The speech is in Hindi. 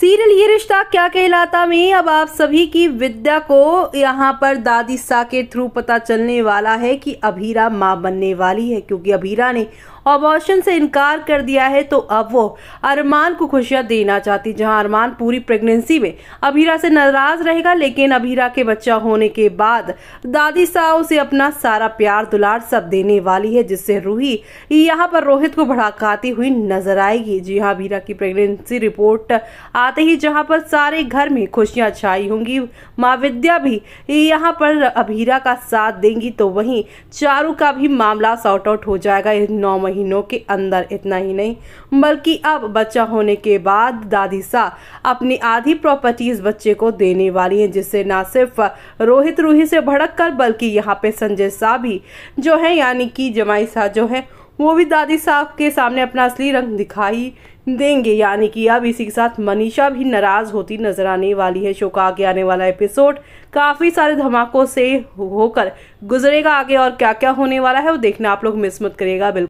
सीरियल ये रिश्ता क्या कहलाता में अब आप सभी की विद्या को यहाँ पर दादी सा के थ्रू पता चलने वाला है कि अभीरा माँ बनने वाली है क्योंकि अभीरा ने अबॉर्शन से इनकार कर दिया है तो अब वो अरमान को खुशियां देना चाहती जहां अरमान पूरी प्रेगनेंसी में अभीरा से नाराज रहेगा लेकिन अभीरा के बच्चा होने के बाद दादी सा उसे अपना सारा प्यार दुलार सब देने वाली है जिससे रूही यहाँ पर रोहित को भड़काती हुई नजर आएगी जी हाँ अभीरा की प्रेगनेंसी रिपोर्ट आते ही जहाँ पर सारे घर में खुशियां छाई होंगी माँ विद्या भी यहाँ पर अभीरा का साथ देंगी तो वहीं चारू का भी मामला सॉर्ट आउट हो जाएगा नौ महीने महीनों के अंदर इतना ही नहीं बल्कि अब बच्चा होने के बाद दादी सा अपनी आधी इस बच्चे को देने वाली है जिससे ना सिर्फ रोहित रूही से भड़क कर बल्कि यहाँ पे संजय शाह भी जो है यानी कि जमाई शाह जो है वो भी दादी साहब के सामने अपना असली रंग दिखाई देंगे यानी कि अब इसी के साथ मनीषा भी नाराज होती नजर आने वाली है शो का आगे आने वाला एपिसोड काफी सारे धमाकों से होकर गुजरेगा आगे और क्या क्या होने वाला है वो देखना आप लोग मिस मत करिएगा बिल्कुल